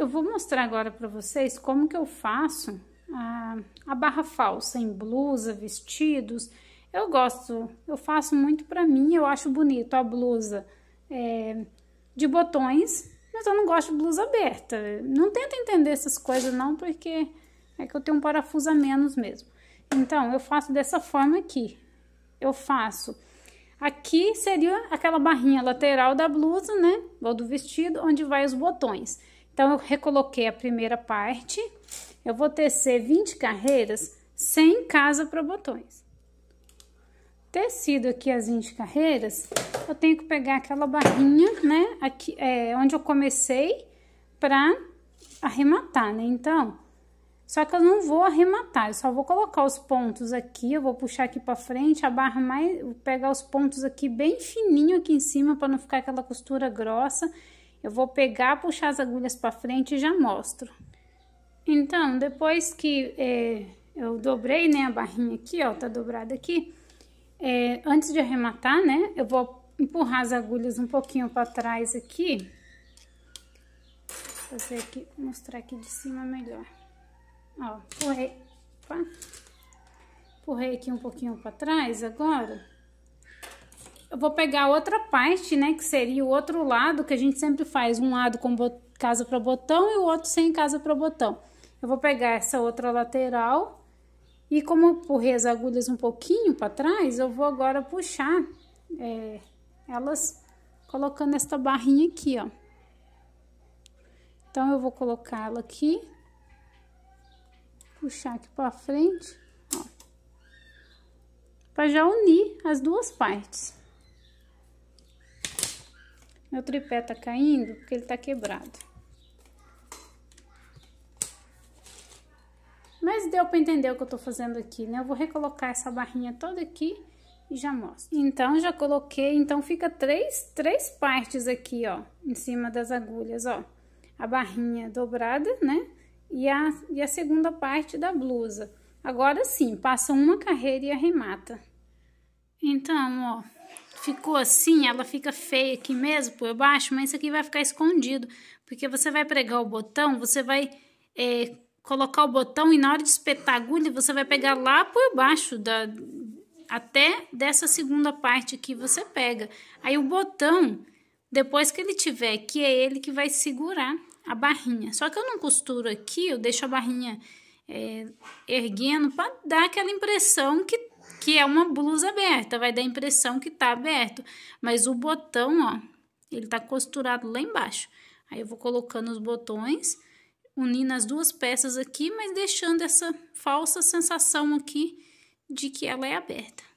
Eu vou mostrar agora para vocês como que eu faço a, a, barra falsa em blusa, vestidos. Eu gosto, eu faço muito para mim, eu acho bonito a blusa é, de botões, mas eu não gosto de blusa aberta. Não tenta entender essas coisas não, porque é que eu tenho um parafuso a menos mesmo. Então, eu faço dessa forma aqui. Eu faço... Aqui seria aquela barrinha lateral da blusa, né? Ou do vestido, onde vai os botões. Então, eu recoloquei a primeira parte. Eu vou tecer 20 carreiras sem casa para botões. Tecido aqui as 20 carreiras, eu tenho que pegar aquela barrinha, né? Aqui, é, onde eu comecei para arrematar, né? Então, só que eu não vou arrematar, eu só vou colocar os pontos aqui, eu vou puxar aqui para frente, a barra mais, pegar os pontos aqui bem fininho aqui em cima para não ficar aquela costura grossa eu vou pegar, puxar as agulhas para frente e já mostro. Então, depois que é, eu dobrei, né, a barrinha aqui, ó, tá dobrada aqui. É, antes de arrematar, né, eu vou empurrar as agulhas um pouquinho para trás aqui. Vou fazer aqui, mostrar aqui de cima melhor. Ó, empurrei, opa. Empurrei aqui um pouquinho para trás agora eu vou pegar outra parte, né, que seria o outro lado, que a gente sempre faz um lado com casa para botão e o outro sem casa para botão. Eu vou pegar essa outra lateral e como eu empurrei as agulhas um pouquinho para trás, eu vou agora puxar é, elas colocando esta barrinha aqui, ó. Então, eu vou colocá-la aqui, puxar aqui para frente, ó, para já unir as duas partes. Meu tripé tá caindo porque ele tá quebrado. Mas deu pra entender o que eu tô fazendo aqui, né? Eu vou recolocar essa barrinha toda aqui e já mostro. Então, já coloquei, então fica três, três partes aqui, ó, em cima das agulhas, ó. A barrinha dobrada, né? E a, e a segunda parte da blusa. Agora sim, passa uma carreira e arremata. Então, ó, ficou assim, ela fica feia aqui mesmo por baixo, mas isso aqui vai ficar escondido, porque você vai pregar o botão, você vai é, colocar o botão e na hora de espetar a agulha, você vai pegar lá por baixo da até dessa segunda parte que você pega. Aí o botão, depois que ele tiver aqui, é ele que vai segurar a barrinha. Só que eu não costuro aqui, eu deixo a barrinha é, erguendo para dar aquela impressão que que é uma blusa aberta, vai dar a impressão que tá aberto, mas o botão, ó, ele tá costurado lá embaixo. Aí eu vou colocando os botões, unindo as duas peças aqui, mas deixando essa falsa sensação aqui de que ela é aberta.